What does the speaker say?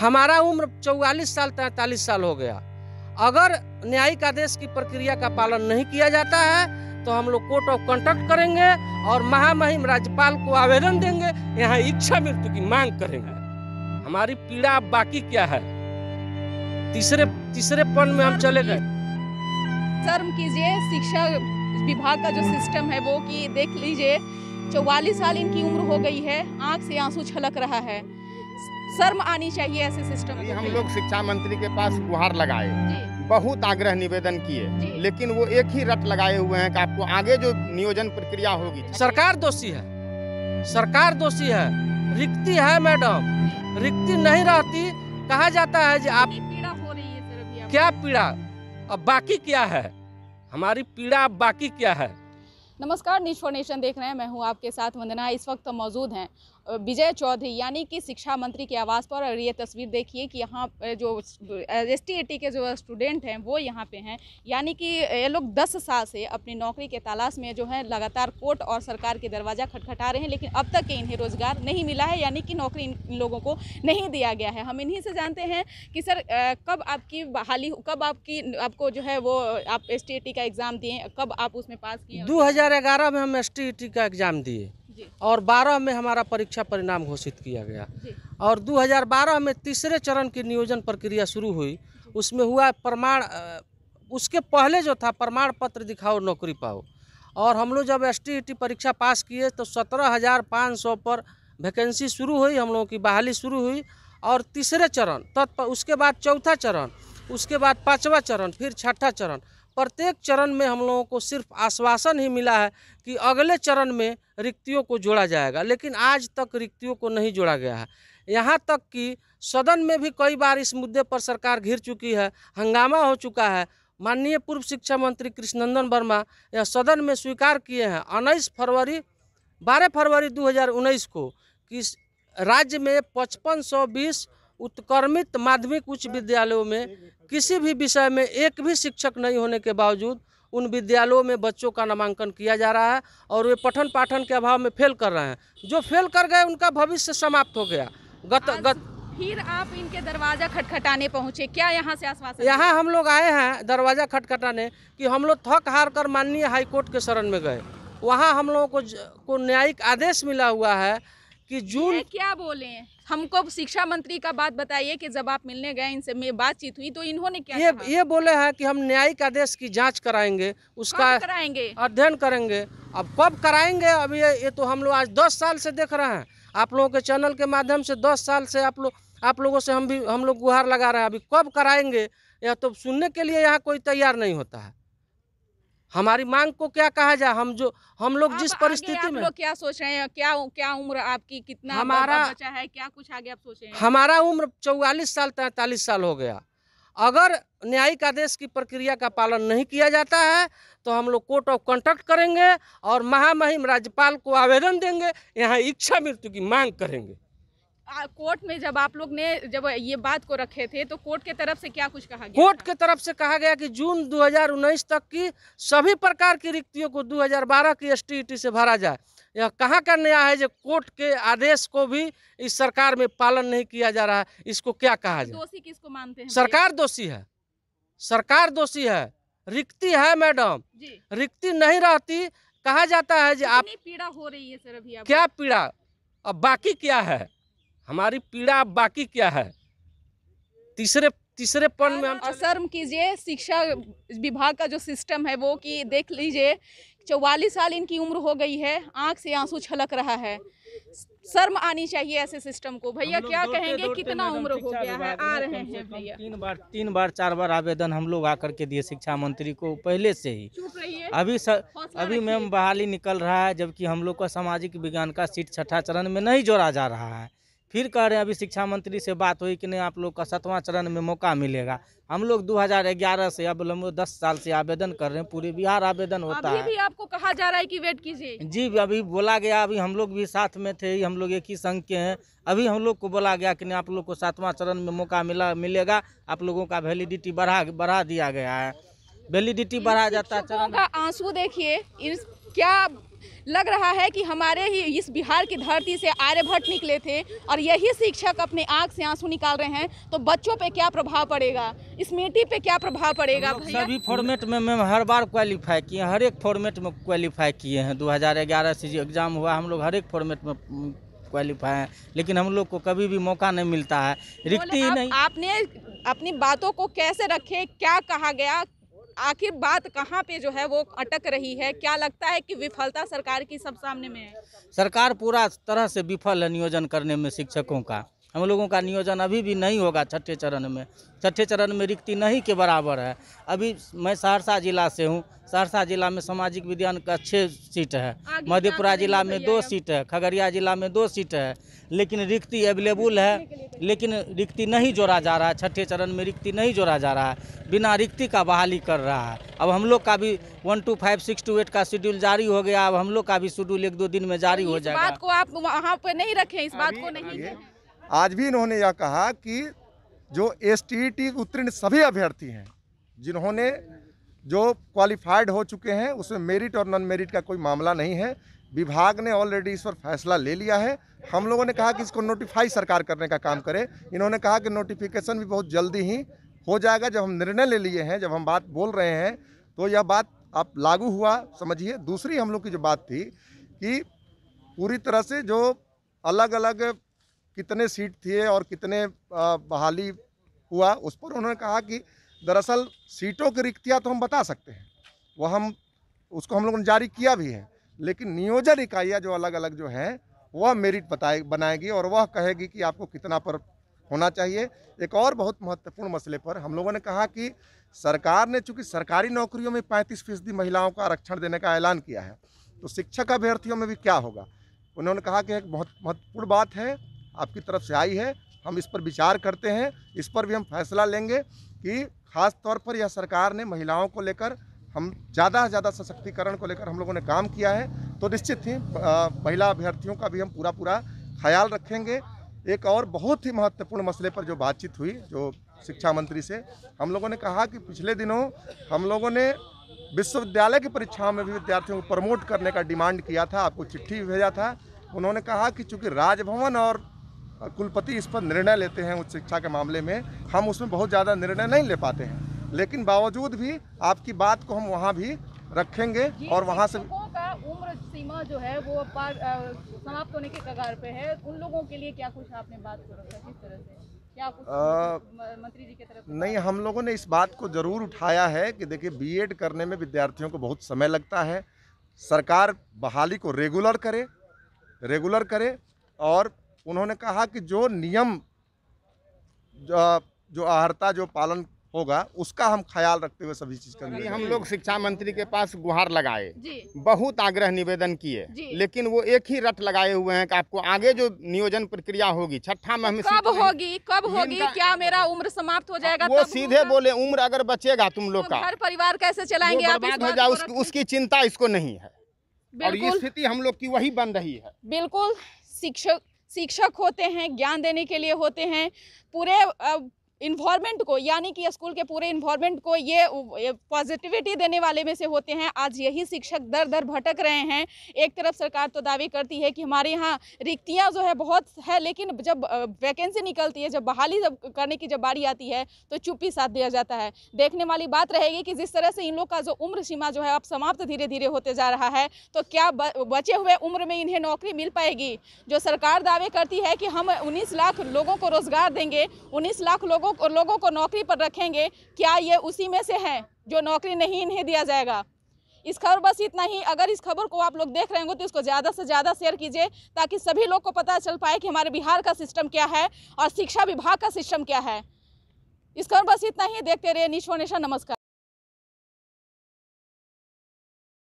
हमारा उम्र 44 साल तैतालीस साल हो गया अगर न्यायिक आदेश की प्रक्रिया का पालन नहीं किया जाता है तो हम लोग कोर्ट ऑफ कंडक्ट करेंगे और महामहिम राज्यपाल को आवेदन देंगे यहाँ इच्छा मृत्यु की मांग करेंगे हमारी पीड़ा बाकी क्या है तीसरे तीसरे पन में हम चले गए शर्म कीजिए शिक्षा विभाग का जो सिस्टम है वो कि देख लीजिए चौवालीस साल इनकी उम्र हो गई है आंख से आंसू छलक रहा है शर्म आनी चाहिए ऐसे सिस्टम तो हम लोग शिक्षा मंत्री के पास गुहार लगाए बहुत आग्रह निवेदन किए लेकिन वो एक ही रट लगाए हुए हैं कि आपको आगे जो नियोजन प्रक्रिया होगी सरकार दोषी है सरकार दोषी है रिक्ति है मैडम रिक्ति नहीं रहती कहा जाता है जी आप पीड़ा हो रही है क्या पीड़ा अब बाकी क्या है हमारी पीड़ा अब बाकी क्या है नमस्कार निश्वर नेशन देख रहे हैं मैं हूं आपके साथ वंदना इस वक्त तो मौजूद हैं विजय चौधरी यानी कि शिक्षा मंत्री के आवास पर और ये तस्वीर देखिए कि यहाँ जो एस टी के जो स्टूडेंट हैं वो यहाँ पे हैं यानी कि ये लोग दस साल से अपनी नौकरी के तलाश में जो है लगातार कोर्ट और सरकार के दरवाज़ा खटखटा रहे हैं लेकिन अब तक के इन्हें रोज़गार नहीं मिला है यानी कि नौकरी इन लोगों को नहीं दिया गया है हम इन्हीं से जानते हैं कि सर कब आपकी बहाली कब आपकी आपको जो है वो आप एस का एग्ज़ाम दिए कब आप उसमें पास किए दो में हम एस का एग्ज़ाम दिए और 12 में हमारा परीक्षा परिणाम घोषित किया गया और 2012 में तीसरे चरण की नियोजन प्रक्रिया शुरू हुई उसमें हुआ प्रमाण उसके पहले जो था प्रमाण पत्र दिखाओ नौकरी पाओ और हम लोग जब एस टी e परीक्षा पास किए तो सत्रह हज़ार पाँच सौ पर वैकेंसी शुरू हुई हम लोगों की बहाली शुरू हुई और तीसरे चरण तत्पर उसके बाद चौथा चरण उसके बाद पाँचवा चरण फिर छठा चरण प्रत्येक चरण में हम लोगों को सिर्फ आश्वासन ही मिला है कि अगले चरण में रिक्तियों को जोड़ा जाएगा लेकिन आज तक रिक्तियों को नहीं जोड़ा गया है यहाँ तक कि सदन में भी कई बार इस मुद्दे पर सरकार घिर चुकी है हंगामा हो चुका है माननीय पूर्व शिक्षा मंत्री कृष्णनंदन वर्मा यह सदन में स्वीकार किए हैं उन्नीस फरवरी बारह फरवरी 2019 को कि राज्य में पचपन सौ बीस उत्कर्मित माध्यमिक उच्च विद्यालयों में किसी भी विषय में एक भी शिक्षक नहीं होने के बावजूद उन विद्यालयों में बच्चों का नामांकन किया जा रहा है और वे पठन पाठन के अभाव में फेल कर रहे हैं जो फेल कर गए उनका भविष्य समाप्त हो गया गत गत फिर आप इनके दरवाजा खटखटाने पहुंचे क्या यहाँ से आश्वासन यहाँ हम लोग आए हैं दरवाजा खटखटाने कि हम लोग थक हार कर माननीय हाईकोर्ट के शरण में गए वहाँ हम लोगों को को न्यायिक आदेश मिला हुआ है कि जून क्या बोले हैं हमको शिक्षा मंत्री का बात बताइए कि जब आप मिलने गए इनसे में बातचीत हुई तो इन्होंने क्या ये ये बोले हैं कि हम न्यायिक आदेश की जांच कराएंगे उसका कराएंगे अध्ययन करेंगे अब कब कराएंगे अब ये ये तो हम लोग आज दस साल से देख रहे हैं आप लोगों के चैनल के माध्यम से दस साल से आप लोग आप लोगों से हम भी हम लोग गुहार लगा रहे हैं अभी कब कराएंगे यह तो सुनने के लिए यहाँ कोई तैयार नहीं होता है हमारी मांग को क्या कहा जाए हम जो हम लोग जिस परिस्थिति में क्या सोच रहे हैं क्या क्या उम्र आपकी कितना हमारा बचा है क्या कुछ आगे आप सोच रहे हैं हमारा उम्र चौवालीस साल तैतालीस साल हो गया अगर न्यायिक आदेश की प्रक्रिया का पालन नहीं किया जाता है तो हम लोग कोर्ट ऑफ कॉन्टेक्ट करेंगे और महामहिम राज्यपाल को आवेदन देंगे यहाँ इच्छा मृत्यु की मांग करेंगे कोर्ट में जब आप लोग ने जब ये बात को रखे थे तो कोर्ट के तरफ से क्या कुछ कहा गया कोर्ट के तरफ से कहा गया कि जून 2019 तक की सभी प्रकार की रिक्तियों को 2012 की एस e से भरा जाए यह कहाँ का न्याय है जो कोर्ट के आदेश को भी इस सरकार में पालन नहीं किया जा रहा है इसको क्या कहा तो जाए दोषी किसको मानते हैं सरकार दोषी है सरकार दोषी है रिक्ति है मैडम रिक्ति नहीं रहती कहा जाता है जी आप पीड़ा हो रही है सर अभी क्या पीड़ा अब बाकी क्या है हमारी पीड़ा बाकी क्या है तीसरे तीसरे पन में हम असर्म कीजिए शिक्षा विभाग का जो सिस्टम है वो कि देख लीजिए चौवालीस साल इनकी उम्र हो गई है आंख से आंसू छलक रहा है शर्म आनी चाहिए ऐसे सिस्टम को भैया क्या कहेंगे कितना उम्र हो गया है आ रहे हैं भैया तीन बार तीन बार चार बार आवेदन हम लोग आकर के दिए शिक्षा मंत्री को पहले से ही अभी अभी मैम बहाली निकल रहा है जबकि हम लोग का सामाजिक विज्ञान का सीट छठा चरण में नहीं जोड़ा जा रहा है फिर कह रहे हैं अभी शिक्षा मंत्री से बात हुई कि नहीं आप लोग का सातवां चरण में मौका मिलेगा हम लोग 2011 से अब लंबे 10 साल से आवेदन कर रहे हैं पूरे बिहार आवेदन होता अभी है भी आपको कहा जा रहा है कि वेट कीजिए जी अभी बोला गया अभी हम लोग भी साथ में थे हम लोग एक ही संघ के हैं अभी हम लोग को बोला गया कि नहीं आप लोग को सातवां चरण में मौका मिला मिलेगा आप लोगों का वेलिडिटी बढ़ा बढ़ा दिया गया है वेलिडिटी बढ़ा जाता है आंसू देखिए क्या लग रहा है कि हमारे ही इस बिहार की धरती से आर्यभट्ट निकले थे और यही शिक्षक अपने आँख से आंसू निकाल रहे हैं तो बच्चों पे क्या प्रभाव पड़ेगा इस मेटी पे क्या प्रभाव पड़ेगा सभी फॉर्मेट में मैम हर बार क्वालिफाई किए हर एक फॉर्मेट में क्वालिफाई किए हैं दो से जो एग्ज़ाम हुआ हम लोग हर एक फॉर्मेट में क्वालिफाई mm, हैं लेकिन हम लोग को कभी भी मौका नहीं मिलता है रिक्ति ही नहीं आपने अपनी बातों को कैसे रखे क्या कहा गया आखिर बात कहाँ पे जो है वो अटक रही है क्या लगता है कि विफलता सरकार की सब सामने में है सरकार पूरा तरह से विफल है नियोजन करने में शिक्षकों का हम लोगों का नियोजन अभी भी नहीं होगा छठे चरण में छठे चरण में रिक्ति नहीं के बराबर है अभी मैं सहरसा जिला से हूँ सहरसा जिला में सामाजिक विज्ञान का छः सीट है मधेपुरा जिला में दो सीट है खगड़िया जिला में दो सीट है लेकिन रिक्ति अवेलेबल है लेकिन रिक्ति नहीं जोड़ा जा रहा है छठे चरण में रिक्ति नहीं जोड़ा जा रहा है बिना रिक्ति का बहाली कर रहा है अब हम लोग का भी one two five six two eight का शेड्यूल जारी हो गया अब हम लोग का भी शेड्यूल एक दो दिन में जारी हो जाएगा आप वहाँ पे नहीं रखें इस बात को नहीं आज भी इन्होंने यह कहा कि जो एस टी e उत्तीर्ण सभी अभ्यर्थी हैं जिन्होंने जो क्वालिफाइड हो चुके हैं उसमें मेरिट और नॉन मेरिट का कोई मामला नहीं है विभाग ने ऑलरेडी इस पर फैसला ले लिया है हम लोगों ने कहा कि इसको नोटिफाई सरकार करने का काम करे इन्होंने कहा कि नोटिफिकेशन भी बहुत जल्दी ही हो जाएगा जब हम निर्णय ले लिए हैं जब हम बात बोल रहे हैं तो यह बात आप लागू हुआ समझिए दूसरी हम लोग की जो बात थी कि पूरी तरह से जो अलग अलग कितने सीट थे और कितने बहाली हुआ उस पर उन्होंने कहा कि दरअसल सीटों की रिक्तियाँ तो हम बता सकते हैं वो हम उसको हम लोगों ने जारी किया भी है लेकिन नियोजन इकाइयाँ जो अलग अलग जो हैं वह मेरिट बताए बनाएगी और वह कहेगी कि आपको कितना पर होना चाहिए एक और बहुत महत्वपूर्ण मसले पर हम लोगों ने कहा कि सरकार ने चूंकि सरकारी नौकरियों में पैंतीस फीसदी महिलाओं का आरक्षण देने का ऐलान किया है तो शिक्षक अभ्यर्थियों में भी क्या होगा उन्होंने कहा कि एक बहुत महत्वपूर्ण बात है आपकी तरफ से आई है हम इस पर विचार करते हैं इस पर भी हम फैसला लेंगे कि खास तौर पर यह सरकार ने महिलाओं को लेकर हम ज़्यादा से ज़्यादा सशक्तिकरण को लेकर हम लोगों ने काम किया है तो निश्चित ही महिला अभ्यर्थियों का भी हम पूरा पूरा ख्याल रखेंगे एक और बहुत ही महत्वपूर्ण मसले पर जो बातचीत हुई जो शिक्षा मंत्री से हम लोगों ने कहा कि पिछले दिनों हम लोगों ने विश्वविद्यालय की परीक्षाओं में भी विद्यार्थियों को प्रमोट करने का डिमांड किया था आपको चिट्ठी भी भेजा था उन्होंने कहा कि चूँकि राजभवन और कुलपति इस पर निर्णय लेते हैं उच्च शिक्षा के मामले में हम उसमें बहुत ज़्यादा निर्णय नहीं ले पाते हैं लेकिन बावजूद भी आपकी बात को हम वहाँ भी रखेंगे और वहाँ से उम्र सीमा जो है वो पार समाप्त होने के कगार पे है उन लोगों के लिए क्या कुछ आपने बात कर रखा किस तरह से क्या आ, मंत्री जी की तरफ नहीं हम लोगों ने इस बात को जरूर उठाया है कि देखिए बीएड करने में विद्यार्थियों को बहुत समय लगता है सरकार बहाली को रेगुलर करे रेगुलर करे और उन्होंने कहा कि जो नियम जो आहरता जो पालन होगा उसका हम ख्याल रखते हुए सभी चीज करेंगे हम लोग शिक्षा मंत्री के पास गुहार लगाए बहुत आग्रह निवेदन किए लेकिन वो एक ही रट लगाए हुए हैं कि आपको आगे जो नियोजन प्रक्रिया होगी छठा में हम कब होगी कब होगी क्या मेरा उम्र समाप्त हो जाएगा वो सीधे बोले उम्र अगर बचेगा तुम तो लोग का घर परिवार कैसे चलाएंगे उसकी चिंता इसको नहीं है और ये स्थिति हम लोग की वही बन रही है बिल्कुल शिक्षक शिक्षक होते हैं ज्ञान देने के लिए होते हैं पूरे इन्वायरमेंट को यानी कि स्कूल के पूरे इन्वायरमेंट को ये पॉजिटिविटी देने वाले में से होते हैं आज यही शिक्षक दर दर भटक रहे हैं एक तरफ सरकार तो दावे करती है कि हमारे यहाँ रिक्तियाँ जो है बहुत है लेकिन जब वैकेंसी निकलती है जब बहाली जब करने की जब बारी आती है तो चुप्पी साथ दिया जाता है देखने वाली बात रहेगी कि जिस तरह से इन लोग का जो उम्र सीमा जो है अब समाप्त धीरे धीरे होते जा रहा है तो क्या बचे हुए उम्र में इन्हें नौकरी मिल पाएगी जो सरकार दावे करती है कि हम उन्नीस लाख लोगों को रोजगार देंगे उन्नीस लाख लोगों लोगों को लोगों को नौकरी पर रखेंगे क्या ये उसी में से हैं जो नौकरी नहीं इन्हें दिया जाएगा इस खबर बस इतना ही अगर इस खबर को आप लोग देख रहे होंगे तो इसको ज़्यादा से ज़्यादा शेयर कीजिए ताकि सभी लोग को पता चल पाए कि हमारे बिहार का सिस्टम क्या है और शिक्षा विभाग का सिस्टम क्या है इस खबर बस इतना ही देखते रहिए निशो नेशा नमस्कार